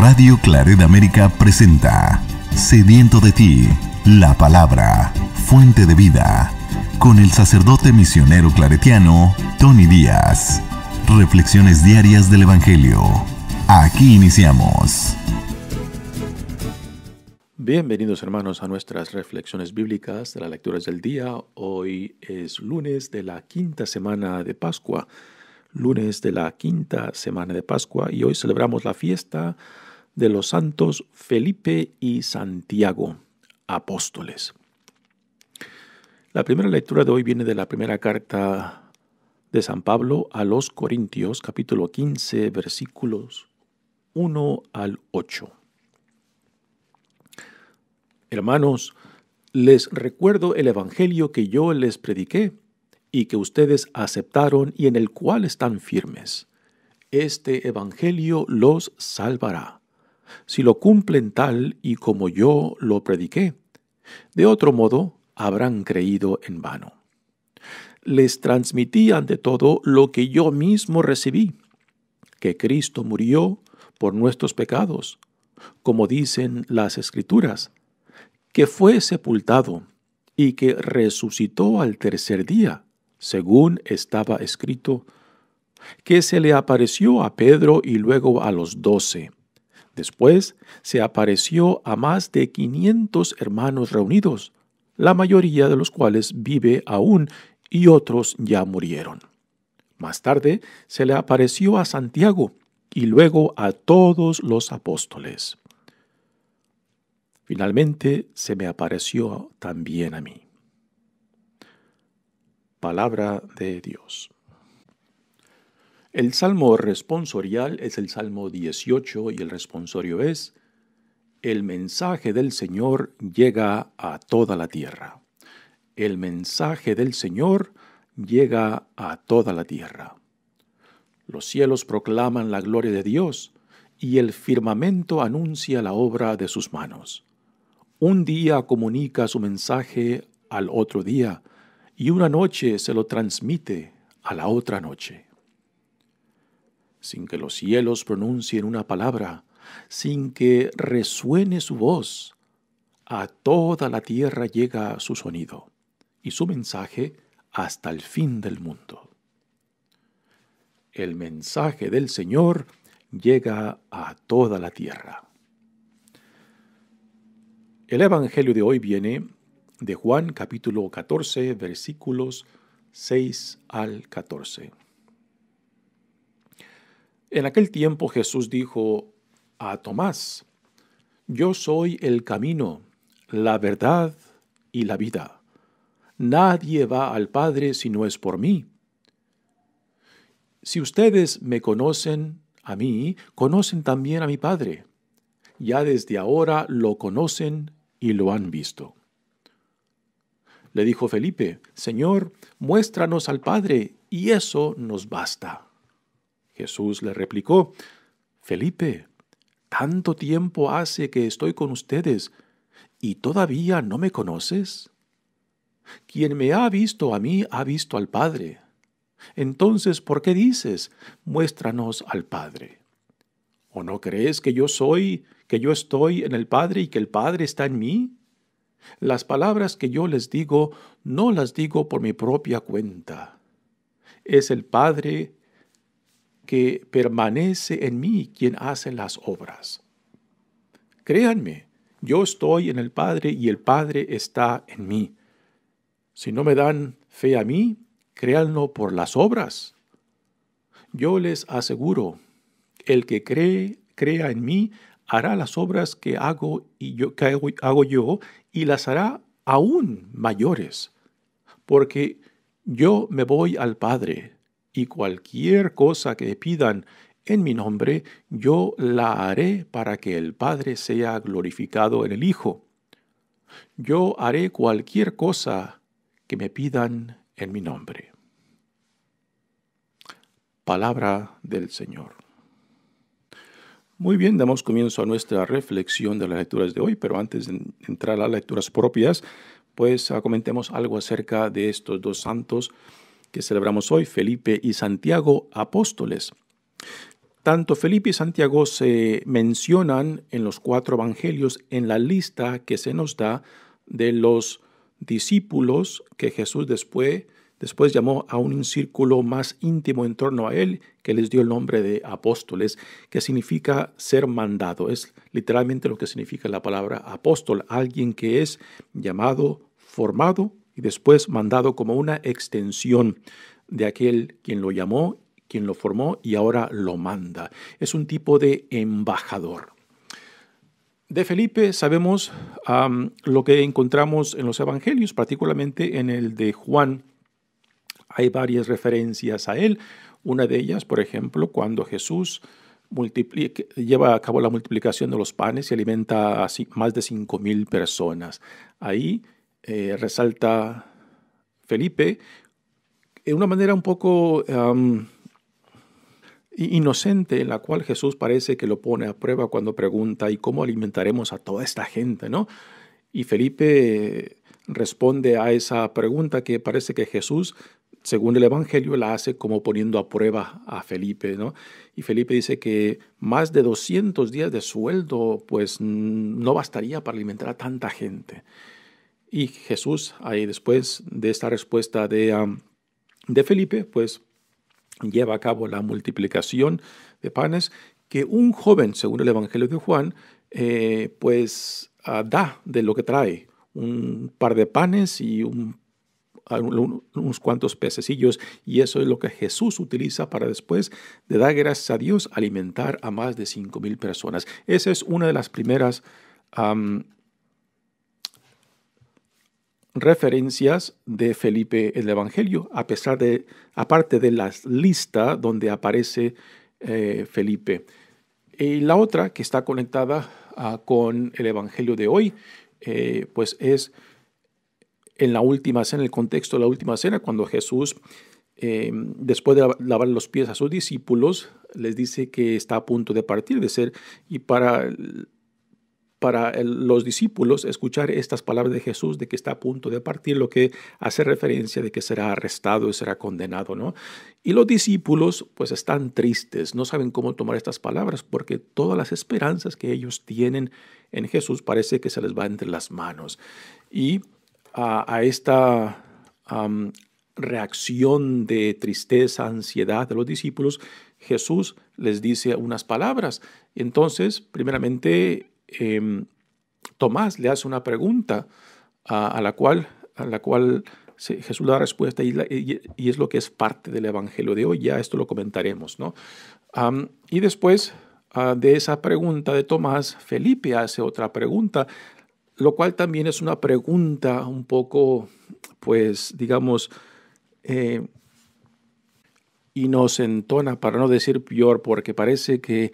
Radio Claret América presenta Sediento de ti, la palabra, fuente de vida, con el sacerdote misionero claretiano Tony Díaz. Reflexiones diarias del Evangelio. Aquí iniciamos. Bienvenidos hermanos a nuestras reflexiones bíblicas de las lecturas del día. Hoy es lunes de la quinta semana de Pascua lunes de la quinta semana de Pascua y hoy celebramos la fiesta de los santos Felipe y Santiago, apóstoles. La primera lectura de hoy viene de la primera carta de San Pablo a los Corintios, capítulo 15, versículos 1 al 8. Hermanos, les recuerdo el Evangelio que yo les prediqué y que ustedes aceptaron y en el cual están firmes. Este Evangelio los salvará si lo cumplen tal y como yo lo prediqué. De otro modo, habrán creído en vano. Les transmití ante todo lo que yo mismo recibí, que Cristo murió por nuestros pecados, como dicen las Escrituras, que fue sepultado y que resucitó al tercer día, según estaba escrito, que se le apareció a Pedro y luego a los doce. Después se apareció a más de 500 hermanos reunidos, la mayoría de los cuales vive aún y otros ya murieron. Más tarde se le apareció a Santiago y luego a todos los apóstoles. Finalmente se me apareció también a mí. Palabra de Dios. El salmo responsorial es el Salmo 18 y el responsorio es, El mensaje del Señor llega a toda la tierra. El mensaje del Señor llega a toda la tierra. Los cielos proclaman la gloria de Dios y el firmamento anuncia la obra de sus manos. Un día comunica su mensaje al otro día y una noche se lo transmite a la otra noche sin que los cielos pronuncien una palabra, sin que resuene su voz, a toda la tierra llega su sonido y su mensaje hasta el fin del mundo. El mensaje del Señor llega a toda la tierra. El Evangelio de hoy viene de Juan capítulo 14 versículos 6 al 14. En aquel tiempo Jesús dijo a Tomás, Yo soy el camino, la verdad y la vida. Nadie va al Padre si no es por mí. Si ustedes me conocen a mí, conocen también a mi Padre. Ya desde ahora lo conocen y lo han visto. Le dijo Felipe, Señor, muéstranos al Padre, y eso nos basta. Jesús le replicó, Felipe, tanto tiempo hace que estoy con ustedes y todavía no me conoces. Quien me ha visto a mí ha visto al Padre. Entonces, ¿por qué dices, muéstranos al Padre? ¿O no crees que yo soy, que yo estoy en el Padre y que el Padre está en mí? Las palabras que yo les digo no las digo por mi propia cuenta. Es el Padre que permanece en mí quien hace las obras. Créanme, yo estoy en el Padre y el Padre está en mí. Si no me dan fe a mí, créanlo por las obras. Yo les aseguro, el que cree, crea en mí, hará las obras que hago, y yo, hago, yo y las hará aún mayores, porque yo me voy al Padre y cualquier cosa que pidan en mi nombre, yo la haré para que el Padre sea glorificado en el Hijo. Yo haré cualquier cosa que me pidan en mi nombre. Palabra del Señor. Muy bien, damos comienzo a nuestra reflexión de las lecturas de hoy, pero antes de entrar a las lecturas propias, pues ah, comentemos algo acerca de estos dos santos que celebramos hoy, Felipe y Santiago, apóstoles. Tanto Felipe y Santiago se mencionan en los cuatro evangelios en la lista que se nos da de los discípulos que Jesús después, después llamó a un círculo más íntimo en torno a él, que les dio el nombre de apóstoles, que significa ser mandado. Es literalmente lo que significa la palabra apóstol, alguien que es llamado, formado después mandado como una extensión de aquel quien lo llamó, quien lo formó y ahora lo manda. Es un tipo de embajador. De Felipe sabemos lo que encontramos en los evangelios, particularmente en el de Juan. Hay varias referencias a él. Una de ellas, por ejemplo, cuando Jesús lleva a cabo la multiplicación de los panes y alimenta a más de 5.000 personas. Ahí eh, resalta Felipe, en una manera un poco inocente en la cual Jesús parece que lo pone a prueba cuando pregunta, ¿y cómo alimentaremos a toda esta gente? ¿no? Y Felipe responde a esa pregunta que parece que Jesús, según el Evangelio, la hace como poniendo a prueba a Felipe. ¿no? Y Felipe dice que más de 200 días de sueldo pues no bastaría para alimentar a tanta gente. Y Jesús, ahí después de esta respuesta de, de Felipe, pues lleva a cabo la multiplicación de panes que un joven, según el Evangelio de Juan, eh, pues ah, da de lo que trae, un par de panes y ah, unos cuantos pececillos, y eso es lo que Jesús utiliza para después de dar gracias a Dios alimentar a más de mil personas. Esa es una de las primeras referencias de Felipe el Evangelio, a pesar de, aparte de la lista donde aparece eh, Felipe. Y la otra que está conectada ah, con el Evangelio de hoy, eh, pues es en la última cena, en el contexto de la última cena, cuando Jesús, em, después de lavar los pies a sus discípulos, les dice que está a punto de partir, de ser, y para para los discípulos escuchar estas palabras de Jesús de que está a punto de partir, lo que hace referencia de que será arrestado y será condenado, ¿no? Y los discípulos pues están tristes, no saben cómo tomar estas palabras porque todas las esperanzas que ellos tienen en Jesús parece que se les va entre las manos. Y a, esta reacción de tristeza, ansiedad de los discípulos, Jesús les dice unas palabras. Entonces, primeramente, Em, Tomás le hace una pregunta a, la cual, a la cual Jesús da respuesta y, y, es lo que es parte del Evangelio de hoy. Ya esto lo comentaremos. ¿no? y después ah, de esa pregunta de Tomás, Felipe hace otra pregunta, lo cual también es una pregunta un poco, pues, digamos, eh, inocentona, para no decir peor, porque parece que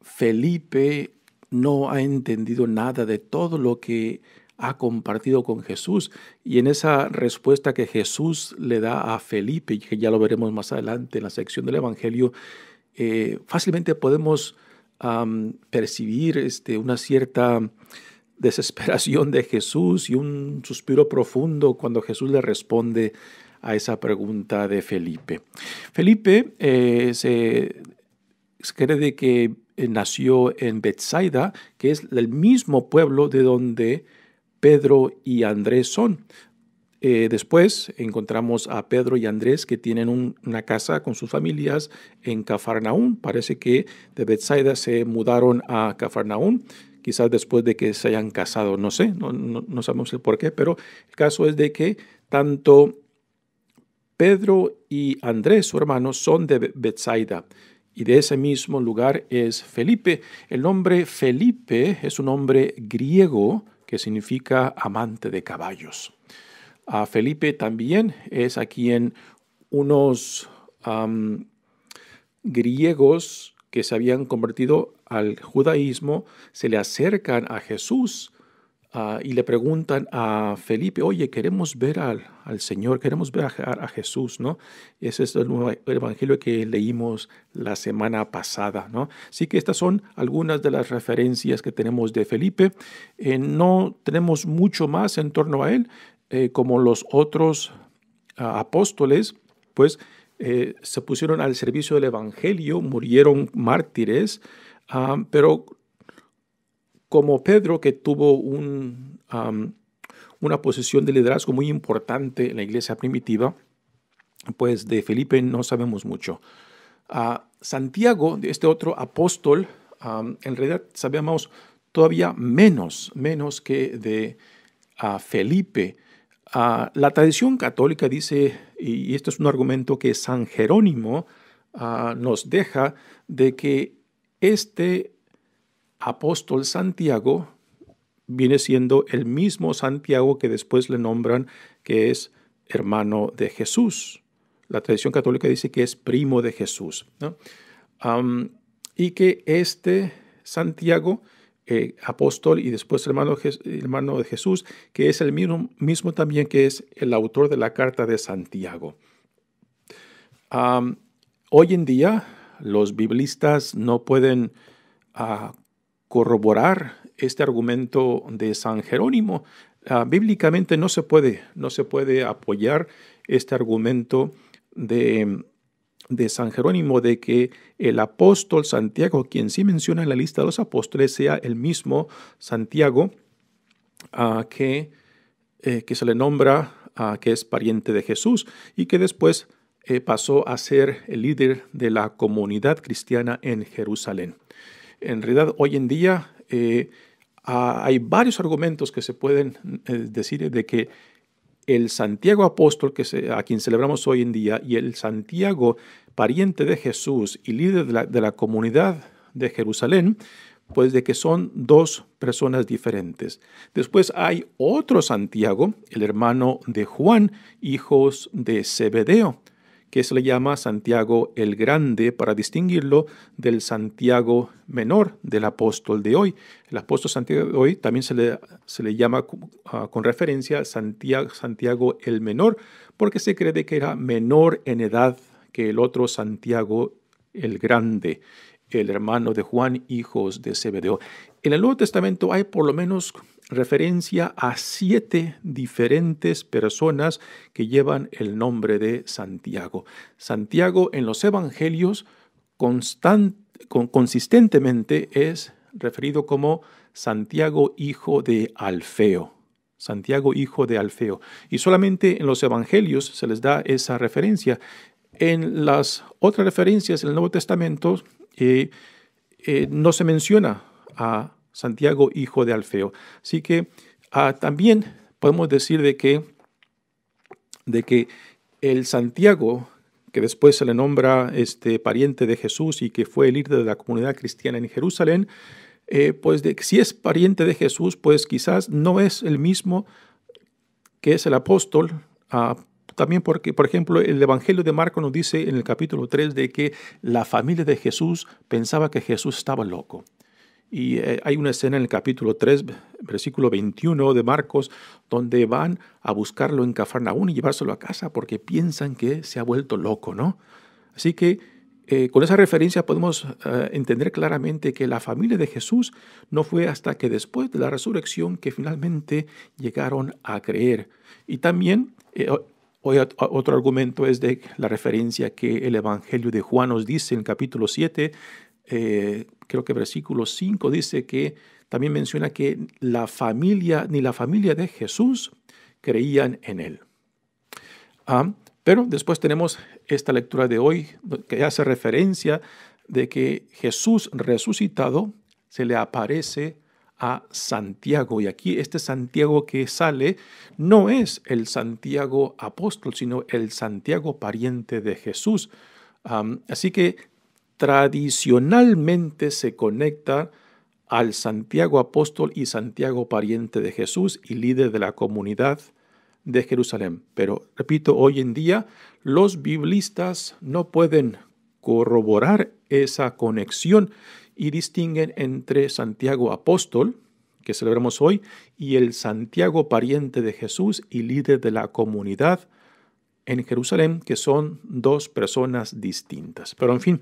Felipe no ha entendido nada de todo lo que ha compartido con Jesús. Y en esa respuesta que Jesús le da a Felipe, y que ya lo veremos más adelante en la sección del Evangelio, eh, fácilmente podemos percibir este, una cierta desesperación de Jesús y un suspiro profundo cuando Jesús le responde a esa pregunta de Felipe. Felipe eh, se cree de que eh, nació en Bethsaida, que es el mismo pueblo de donde Pedro y Andrés son. Eh, después encontramos a Pedro y Andrés que tienen una casa con sus familias en Cafarnaún. Parece que de Bethsaida se mudaron a Cafarnaún, quizás después de que se hayan casado, no sé, no, no, sabemos el por qué, pero el caso es de que tanto Pedro y Andrés, su hermano, son de Bethsaida y de ese mismo lugar es Felipe. El nombre Felipe es un nombre griego que significa amante de caballos. A Felipe también es a quien unos griegos que se habían convertido al judaísmo se le acercan a Jesús Ah, y le preguntan a Felipe, oye, queremos ver al, Señor, queremos ver a, Jesús, ¿no? Ese es el nuevo evangelio que leímos la semana pasada, ¿no? Así que estas son algunas de las referencias que tenemos de Felipe. Eh, no tenemos mucho más en torno a él, eh, como los otros ah, apóstoles, pues eh, se pusieron al servicio del Evangelio, murieron mártires, ah, pero como Pedro, que tuvo una posición de liderazgo muy importante en la iglesia primitiva, pues de Felipe no sabemos mucho. Santiago, este otro apóstol, en realidad sabemos todavía menos, menos que de Felipe. la tradición católica dice, y esto es un argumento que San Jerónimo nos deja, de que este apóstol Santiago viene siendo el mismo Santiago que después le nombran que es hermano de Jesús. La tradición católica dice que es primo de Jesús. y que este Santiago, eh, apóstol y después hermano, hermano, de Jesús, que es el mismo, también que es el autor de la carta de Santiago. hoy en día los biblistas no pueden ah, corroborar este argumento de San Jerónimo. Ah, bíblicamente no se puede, no se puede apoyar este argumento de, San Jerónimo de que el apóstol Santiago, quien sí menciona en la lista de los apóstoles, sea el mismo Santiago ah, que, eh, que, se le nombra a ah, que es pariente de Jesús y que después eh, pasó a ser el líder de la comunidad cristiana en Jerusalén en realidad hoy en día eh, hay varios argumentos que se pueden eh, decir de que el Santiago apóstol a quien celebramos hoy en día y el Santiago pariente de Jesús y líder de la, comunidad de Jerusalén, pues de que son dos personas diferentes. Después hay otro Santiago, el hermano de Juan, hijos de Zebedeo, que se le llama Santiago el Grande para distinguirlo del Santiago menor del apóstol de hoy. El apóstol Santiago de hoy también se le, se le llama ah, con referencia Santiago, Santiago el Menor porque se cree que era menor en edad que el otro Santiago el Grande el hermano de Juan, hijos de Zebedeo. En el Nuevo Testamento hay por lo menos referencia a siete diferentes personas que llevan el nombre de Santiago. Santiago en los Evangelios consistentemente es referido como Santiago hijo de Alfeo. Santiago hijo de Alfeo. Y solamente en los Evangelios se les da esa referencia. En las otras referencias en el Nuevo Testamento eh, eh, no se menciona a Santiago, hijo de Alfeo. Así que ah, también podemos decir de que, de que el Santiago, que después se le nombra este pariente de Jesús y que fue el líder de la comunidad cristiana en Jerusalén, eh, pues si es pariente de Jesús, pues quizás no es el mismo que es el apóstol. Ah, también porque, por ejemplo, el Evangelio de Marco nos dice en el capítulo 3 de que la familia de Jesús pensaba que Jesús estaba loco. Y eh, hay una escena en el capítulo 3, versículo 21 de Marcos, donde van a buscarlo en Cafarnaún y llevárselo a casa porque piensan que se ha vuelto loco, ¿no? Así que eh, con esa referencia podemos eh, entender claramente que la familia de Jesús no fue hasta que después de la resurrección que finalmente llegaron a creer. Y también otro argumento es de la referencia que el Evangelio de Juan nos dice en el capítulo 7 eh, creo que versículo 5 dice que también menciona que la familia, ni la familia de Jesús creían en él. Ah, pero después tenemos esta lectura de hoy que hace referencia de que Jesús resucitado se le aparece a Santiago. Y aquí este Santiago que sale no es el Santiago apóstol, sino el Santiago pariente de Jesús. Ah, así que tradicionalmente se conecta al Santiago apóstol y Santiago pariente de Jesús y líder de la comunidad de Jerusalén. Pero, repito, hoy en día los biblistas no pueden corroborar esa conexión y distinguen entre Santiago apóstol, que celebramos hoy, y el Santiago pariente de Jesús y líder de la comunidad en Jerusalén, que son dos personas distintas. Pero en fin,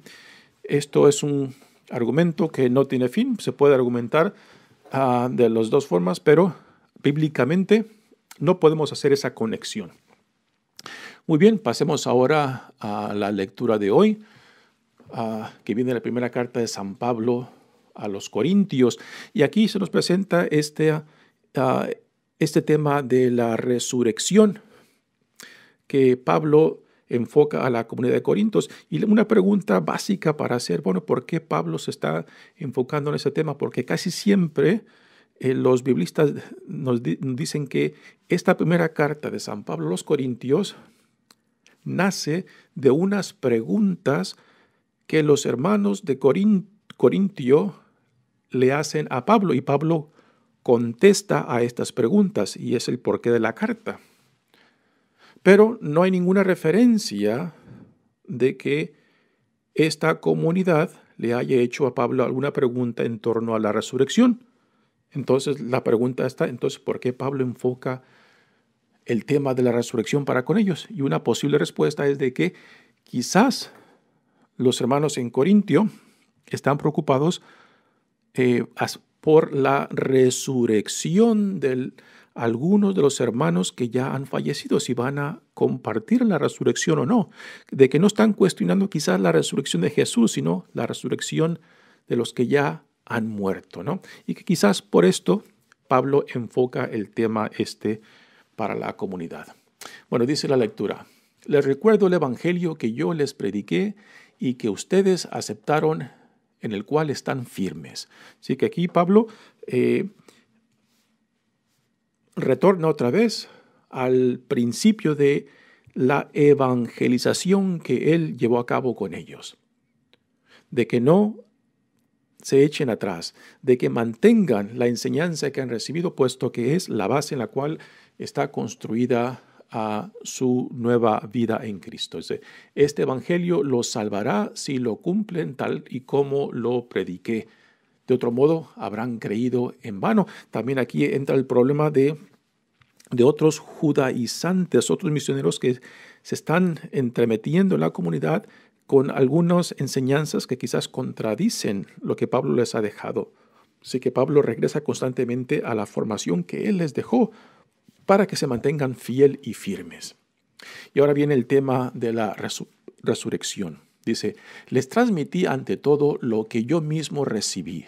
esto es un argumento que no tiene fin, se puede argumentar ah, de las dos formas, pero bíblicamente no podemos hacer esa conexión. Muy bien, pasemos ahora a la lectura de hoy, ah, que viene la primera carta de San Pablo a los Corintios. Y aquí se nos presenta este, ah, este tema de la resurrección, que Pablo enfoca a la comunidad de Corintios. Y una pregunta básica para hacer, bueno, ¿por qué Pablo se está enfocando en ese tema? Porque casi siempre eh, los biblistas nos dicen que esta primera carta de San Pablo a los Corintios nace de unas preguntas que los hermanos de corin Corintio le hacen a Pablo y Pablo contesta a estas preguntas y es el porqué de la carta. Pero no hay ninguna referencia de que esta comunidad le haya hecho a Pablo alguna pregunta en torno a la resurrección. Entonces la pregunta está, entonces, ¿por qué Pablo enfoca el tema de la resurrección para con ellos? Y una posible respuesta es de que quizás los hermanos en Corintio están preocupados eh, por la resurrección del, algunos de los hermanos que ya han fallecido, si van a compartir la resurrección o no, de que no están cuestionando quizás la resurrección de Jesús, sino la resurrección de los que ya han muerto, ¿no? Y que quizás por esto Pablo enfoca el tema este para la comunidad. Bueno, dice la lectura, les recuerdo el Evangelio que yo les prediqué y que ustedes aceptaron en el cual están firmes. Así que aquí Pablo eh, retorna otra vez al principio de la evangelización que él llevó a cabo con ellos. De que no se echen atrás, de que mantengan la enseñanza que han recibido, puesto que es la base en la cual está construida su nueva vida en Cristo. Este Evangelio los salvará si lo cumplen tal y como lo prediqué. De otro modo, habrán creído en vano. También aquí entra el problema de, de otros judaizantes, otros misioneros que se están entremetiendo en la comunidad con algunas enseñanzas que quizás contradicen lo que Pablo les ha dejado. Así que Pablo regresa constantemente a la formación que él les dejó para que se mantengan fiel y firmes. Y ahora viene el tema de la resurrección. Dice, les transmití ante todo lo que yo mismo recibí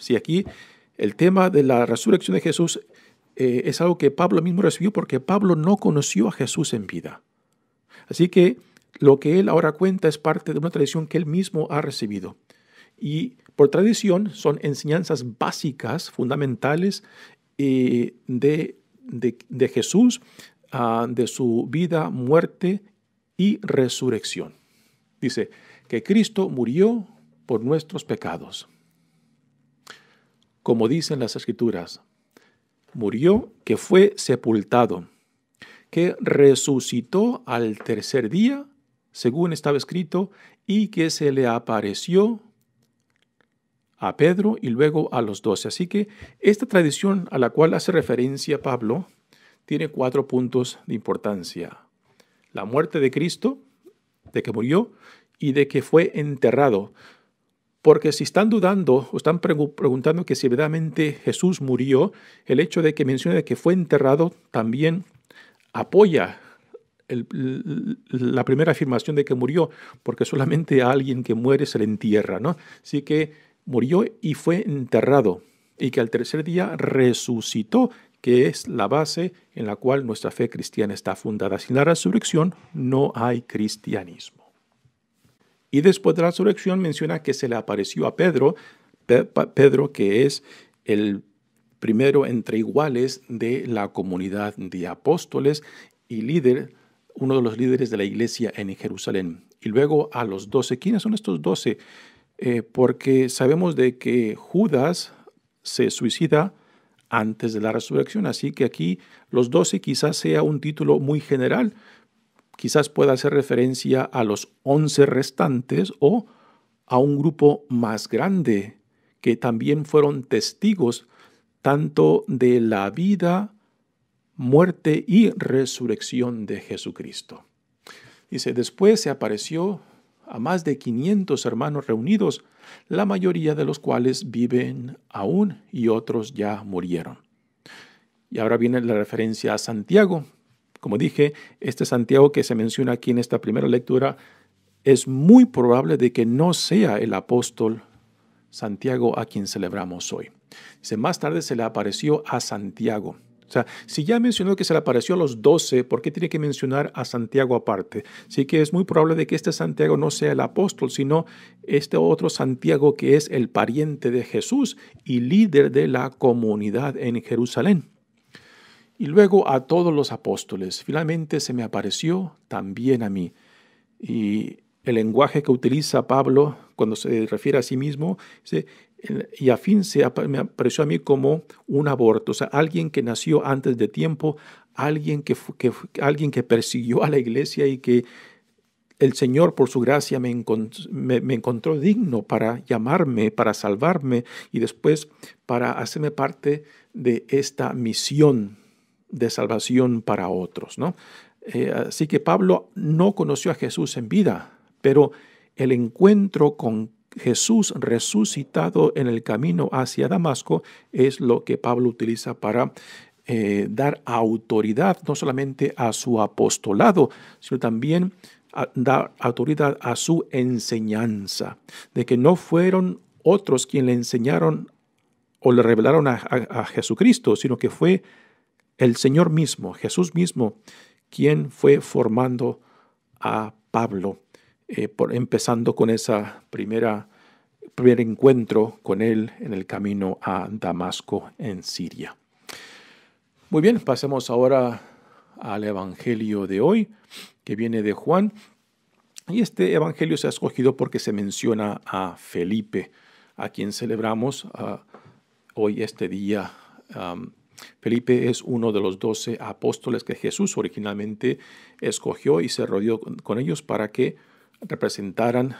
si aquí el tema de la resurrección de Jesús eh, es algo que Pablo mismo recibió porque Pablo no conoció a Jesús en vida. Así que lo que él ahora cuenta es parte de una tradición que él mismo ha recibido. Y por tradición son enseñanzas básicas, fundamentales eh, de, de, Jesús, ah, de su vida, muerte y resurrección. Dice que Cristo murió por nuestros pecados como dicen las escrituras, murió, que fue sepultado, que resucitó al tercer día, según estaba escrito, y que se le apareció a Pedro y luego a los doce. Así que esta tradición a la cual hace referencia Pablo tiene cuatro puntos de importancia. La muerte de Cristo, de que murió y de que fue enterrado. Porque si están dudando o están preguntando que si verdaderamente Jesús murió, el hecho de que menciona que fue enterrado también apoya la primera afirmación de que murió, porque solamente a alguien que muere se le entierra, ¿no? Así que murió y fue enterrado, y que al tercer día resucitó, que es la base en la cual nuestra fe cristiana está fundada. Sin la resurrección no hay cristianismo. Y después de la resurrección menciona que se le apareció a Pedro, Pedro que es el primero entre iguales de la comunidad de apóstoles y líder, uno de los líderes de la iglesia en Jerusalén. Y luego a los doce. ¿Quiénes son estos doce? Eh, porque sabemos de que Judas se suicida antes de la resurrección, así que aquí los doce quizás sea un título muy general, quizás pueda hacer referencia a los once restantes o a un grupo más grande que también fueron testigos tanto de la vida, muerte y resurrección de Jesucristo. Dice, después se apareció a más de 500 hermanos reunidos, la mayoría de los cuales viven aún y otros ya murieron. Y ahora viene la referencia a Santiago, como dije, este Santiago que se menciona aquí en esta primera lectura es muy probable de que no sea el apóstol Santiago a quien celebramos hoy. Dice, más tarde se le apareció a Santiago. O sea, si ya mencionó que se le apareció a los doce, ¿por qué tiene que mencionar a Santiago aparte? Así que es muy probable de que este Santiago no sea el apóstol, sino este otro Santiago que es el pariente de Jesús y líder de la comunidad en Jerusalén y luego a todos los apóstoles. Finalmente se me apareció también a mí. Y el lenguaje que utiliza Pablo cuando se refiere a sí mismo, dice, y a fin se me apareció a mí como un aborto, o sea, alguien que nació antes de tiempo, alguien que, que, alguien que persiguió a la iglesia y que el Señor por su gracia me, encontró digno para llamarme, para salvarme y después para hacerme parte de esta misión de salvación para otros. ¿no? Eh, así que Pablo no conoció a Jesús en vida, pero el encuentro con Jesús resucitado en el camino hacia Damasco es lo que Pablo utiliza para eh, dar autoridad no solamente a su apostolado, sino también dar autoridad a su enseñanza, de que no fueron otros quienes le enseñaron o le revelaron a, a Jesucristo, sino que fue el Señor mismo, Jesús mismo, quien fue formando a Pablo, eh, empezando con ese primer encuentro con él en el camino a Damasco, en Siria. Muy bien, pasemos ahora al Evangelio de hoy, que viene de Juan. Y este Evangelio se ha escogido porque se menciona a Felipe, a quien celebramos ah, hoy este día Felipe es uno de los doce apóstoles que Jesús originalmente escogió y se rodeó con ellos para que representaran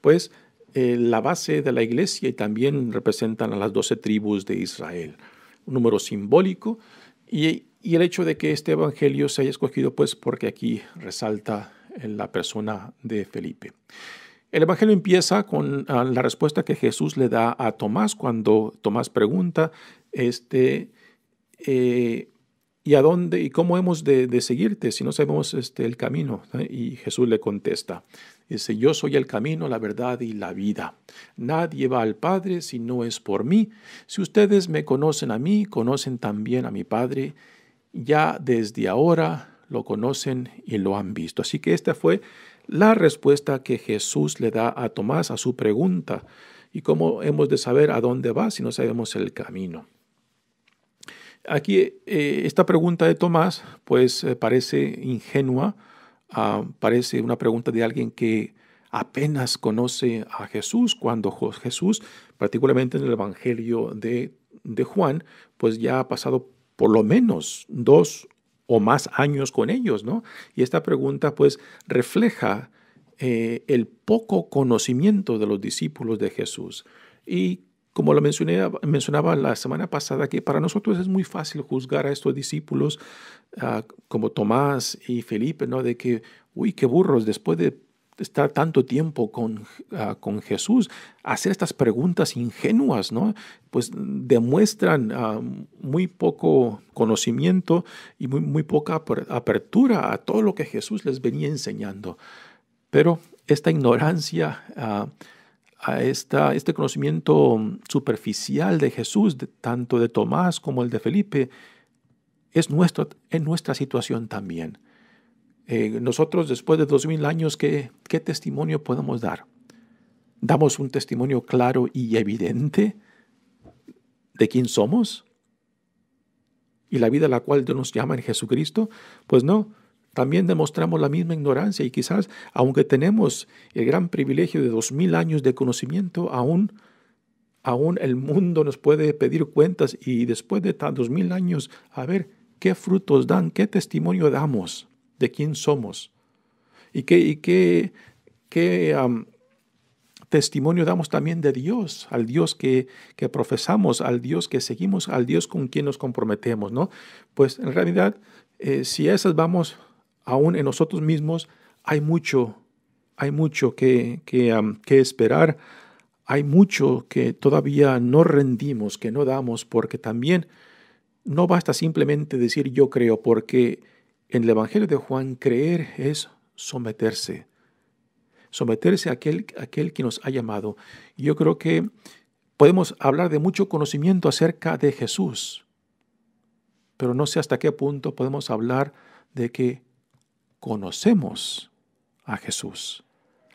pues eh, la base de la iglesia y también representan a las doce tribus de Israel. Un número simbólico y, y el hecho de que este evangelio se haya escogido pues porque aquí resalta en la persona de Felipe. El Evangelio empieza con ah, la respuesta que Jesús le da a Tomás cuando Tomás pregunta, este, eh, ¿y a dónde y cómo hemos de, de seguirte si no sabemos este, el camino? Y Jesús le contesta, dice, yo soy el camino, la verdad y la vida. Nadie va al Padre si no es por mí. Si ustedes me conocen a mí, conocen también a mi Padre. Ya desde ahora lo conocen y lo han visto. Así que esta fue la respuesta que Jesús le da a Tomás a su pregunta. ¿Y cómo hemos de saber a dónde va si no sabemos el camino? Aquí eh, esta pregunta de Tomás pues eh, parece ingenua, ah, parece una pregunta de alguien que apenas conoce a Jesús, cuando Jesús, particularmente en el Evangelio de, de Juan, pues ya ha pasado por lo menos dos o más años con ellos, ¿no? Y esta pregunta pues refleja eh, el poco conocimiento de los discípulos de Jesús. Y como lo mencioné, mencionaba la semana pasada, que para nosotros es muy fácil juzgar a estos discípulos ah, como Tomás y Felipe, ¿no? De que, uy, qué burros, después de estar tanto tiempo con, ah, con Jesús, hacer estas preguntas ingenuas, ¿no? Pues demuestran ah, muy poco conocimiento y muy, muy poca apertura a todo lo que Jesús les venía enseñando. Pero esta ignorancia, ah, a esta, este conocimiento superficial de Jesús, tanto de Tomás como el de Felipe, es, nuestro, es nuestra situación también. Eh, nosotros después de dos mil años, ¿qué, ¿qué testimonio podemos dar? ¿Damos un testimonio claro y evidente de quién somos? y la vida a la cual Dios nos llama en Jesucristo? Pues no, también demostramos la misma ignorancia y quizás, aunque tenemos el gran privilegio de dos mil años de conocimiento, aún, aún el mundo nos puede pedir cuentas y después de tantos mil años, a ver, ¿qué frutos dan? ¿Qué testimonio damos? de quién somos y qué, testimonio damos también de Dios, al Dios que, profesamos, al Dios que seguimos, al Dios con quien nos comprometemos, ¿no? Pues en realidad, eh, si a esas vamos aún en nosotros mismos, hay mucho, hay mucho que esperar, hay mucho que todavía no rendimos, que no damos, porque también no basta simplemente decir yo creo, porque en el Evangelio de Juan, creer es someterse. Someterse a aquel, aquel que nos ha llamado. Yo creo que podemos hablar de mucho conocimiento acerca de Jesús, pero no sé hasta qué punto podemos hablar de que conocemos a Jesús.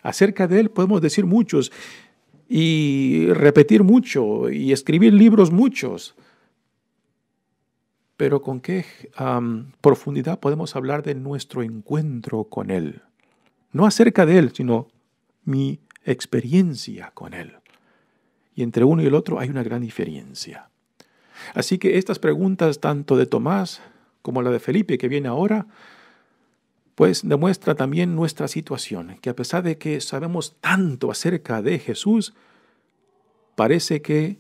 Acerca de Él podemos decir muchos y repetir mucho y escribir libros muchos, pero con qué profundidad podemos hablar de nuestro encuentro con Él. No acerca de Él, sino mi experiencia con Él. Y entre uno y el otro hay una gran diferencia. Así que estas preguntas, tanto de Tomás como la de Felipe que viene ahora, pues demuestra también nuestra situación, que a pesar de que sabemos tanto acerca de Jesús, parece que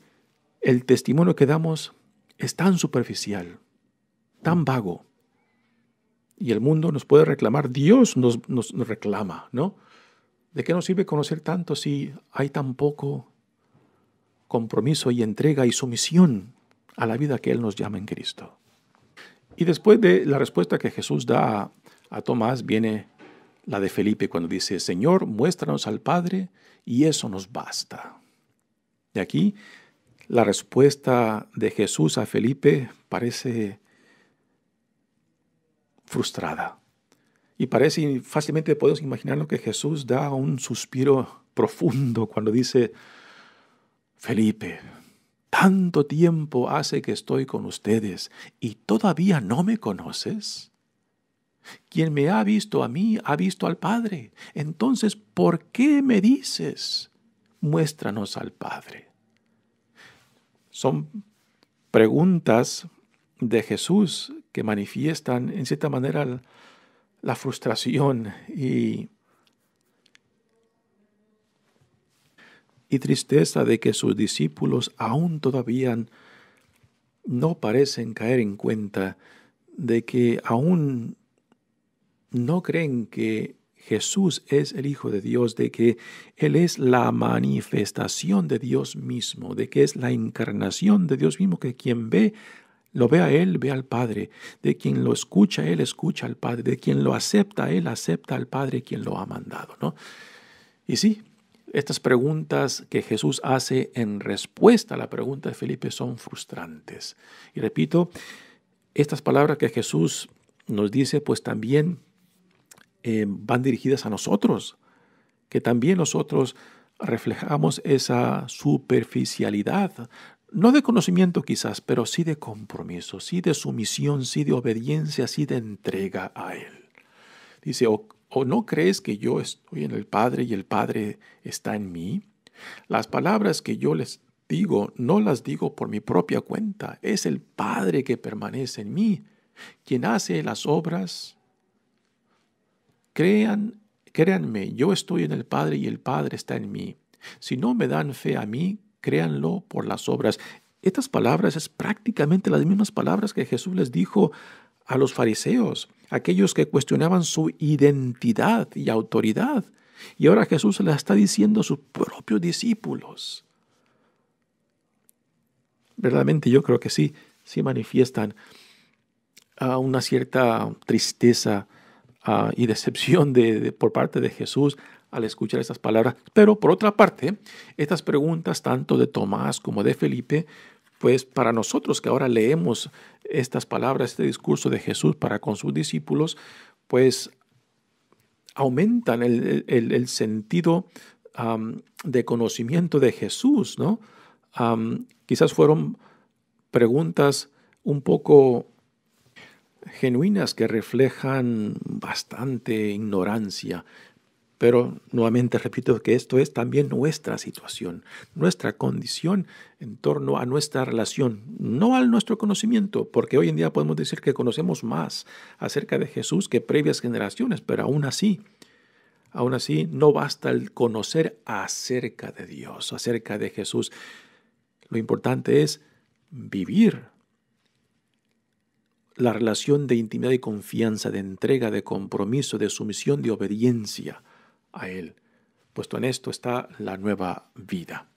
el testimonio que damos es tan superficial, tan vago. Y el mundo nos puede reclamar, Dios nos, reclama, ¿no? ¿De qué nos sirve conocer tanto si hay tan poco compromiso y entrega y sumisión a la vida que Él nos llama en Cristo? Y después de la respuesta que Jesús da a, Tomás viene la de Felipe cuando dice, Señor, muéstranos al Padre y eso nos basta. De aquí, la respuesta de Jesús a Felipe parece frustrada. Y parece fácilmente podemos imaginar lo que Jesús da un suspiro profundo cuando dice, Felipe, tanto tiempo hace que estoy con ustedes y todavía no me conoces. Quien me ha visto a mí ha visto al Padre. Entonces, ¿por qué me dices, muéstranos al Padre? Son preguntas de Jesús que manifiestan en cierta manera la frustración y, y tristeza de que sus discípulos aún todavía no parecen caer en cuenta de que aún no creen que Jesús es el Hijo de Dios, de que Él es la manifestación de Dios mismo, de que es la encarnación de Dios mismo, que quien ve lo ve a Él, ve al Padre. De quien lo escucha Él, escucha al Padre. De quien lo acepta Él, acepta al Padre quien lo ha mandado. ¿no? Y sí, estas preguntas que Jesús hace en respuesta a la pregunta de Felipe son frustrantes. Y repito, estas palabras que Jesús nos dice, pues también eh, van dirigidas a nosotros, que también nosotros reflejamos esa superficialidad, no de conocimiento quizás, pero sí de compromiso, sí de sumisión, sí de obediencia, sí de entrega a Él. Dice, o, no crees que yo estoy en el Padre y el Padre está en mí. Las palabras que yo les digo, no las digo por mi propia cuenta, es el Padre que permanece en mí, quien hace las obras. Crean, créanme, yo estoy en el Padre y el Padre está en mí. Si no me dan fe a mí, créanlo por las obras. Estas palabras es prácticamente las mismas palabras que Jesús les dijo a los fariseos, aquellos que cuestionaban su identidad y autoridad. Y ahora Jesús las está diciendo a sus propios discípulos. Verdaderamente yo creo que sí, sí manifiestan ah, una cierta tristeza ah, y decepción por parte de Jesús al escuchar estas palabras. Pero por otra parte, estas preguntas tanto de Tomás como de Felipe, pues para nosotros que ahora leemos estas palabras, este discurso de Jesús para con sus discípulos, pues aumentan el, sentido de conocimiento de Jesús, ¿no? quizás fueron preguntas un poco genuinas que reflejan bastante ignorancia pero nuevamente repito que esto es también nuestra situación, nuestra condición en torno a nuestra relación, no al nuestro conocimiento, porque hoy en día podemos decir que conocemos más acerca de Jesús que previas generaciones, pero aún así, aún así no basta el conocer acerca de Dios, acerca de Jesús. Lo importante es vivir la relación de intimidad y confianza, de entrega, de compromiso, de sumisión, de obediencia a Él, puesto en esto está la nueva vida.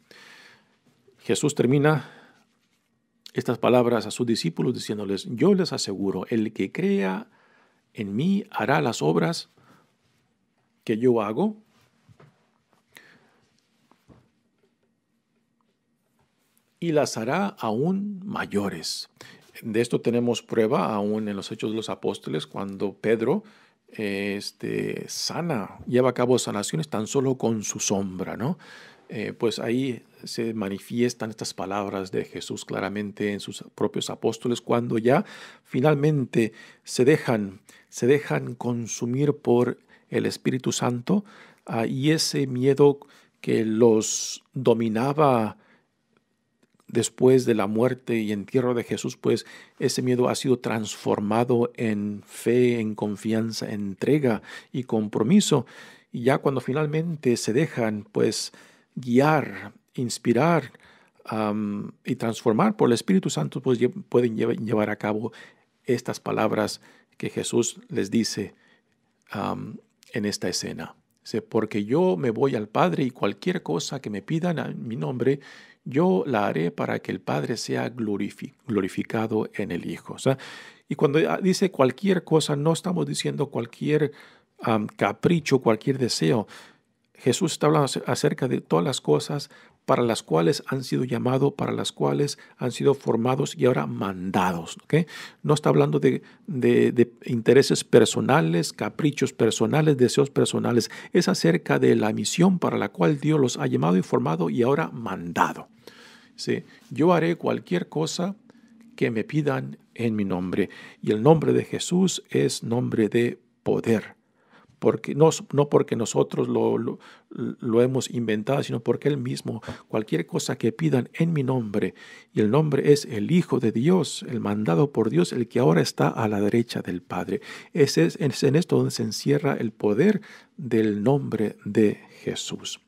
Jesús termina estas palabras a sus discípulos diciéndoles, yo les aseguro, el que crea en mí hará las obras que yo hago. Y las hará aún mayores. De esto tenemos prueba aún en los Hechos de los Apóstoles, cuando Pedro este, sana, lleva a cabo sanaciones tan solo con su sombra, ¿no? Eh, pues ahí se manifiestan estas palabras de Jesús claramente en sus propios apóstoles cuando ya finalmente se dejan, se dejan consumir por el Espíritu Santo ah, y ese miedo que los dominaba después de la muerte y entierro de Jesús, pues ese miedo ha sido transformado en fe, en confianza, entrega y compromiso. Y ya cuando finalmente se dejan, pues guiar, inspirar y transformar por el Espíritu Santo, pues pueden llevar a cabo estas palabras que Jesús les dice en esta escena. porque yo me voy al Padre y cualquier cosa que me pidan en mi nombre, yo la haré para que el Padre sea glorificado en el Hijo. y cuando dice cualquier cosa, no estamos diciendo cualquier capricho, cualquier deseo. Jesús está hablando acerca de todas las cosas para las cuales han sido llamados, para las cuales han sido formados y ahora mandados. No está hablando de, intereses personales, caprichos personales, deseos personales. Es acerca de la misión para la cual Dios los ha llamado y formado y ahora mandado yo haré cualquier cosa que me pidan en mi nombre. Y el nombre de Jesús es nombre de poder. Porque, no, no porque nosotros lo, hemos inventado, sino porque Él mismo, cualquier cosa que pidan en mi nombre, y el nombre es el Hijo de Dios, el mandado por Dios, el que ahora está a la derecha del Padre. Ese es en esto donde se encierra el poder del nombre de Jesús.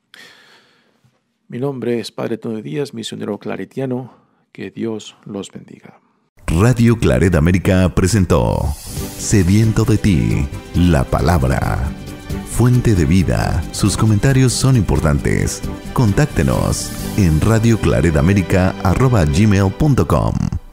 Mi nombre es Padre Tony Díaz, misionero claretiano. Que Dios los bendiga. Radio Claret América presentó Sediento de ti, la palabra. Fuente de vida, sus comentarios son importantes. Contáctenos en radioclaretamérica.com.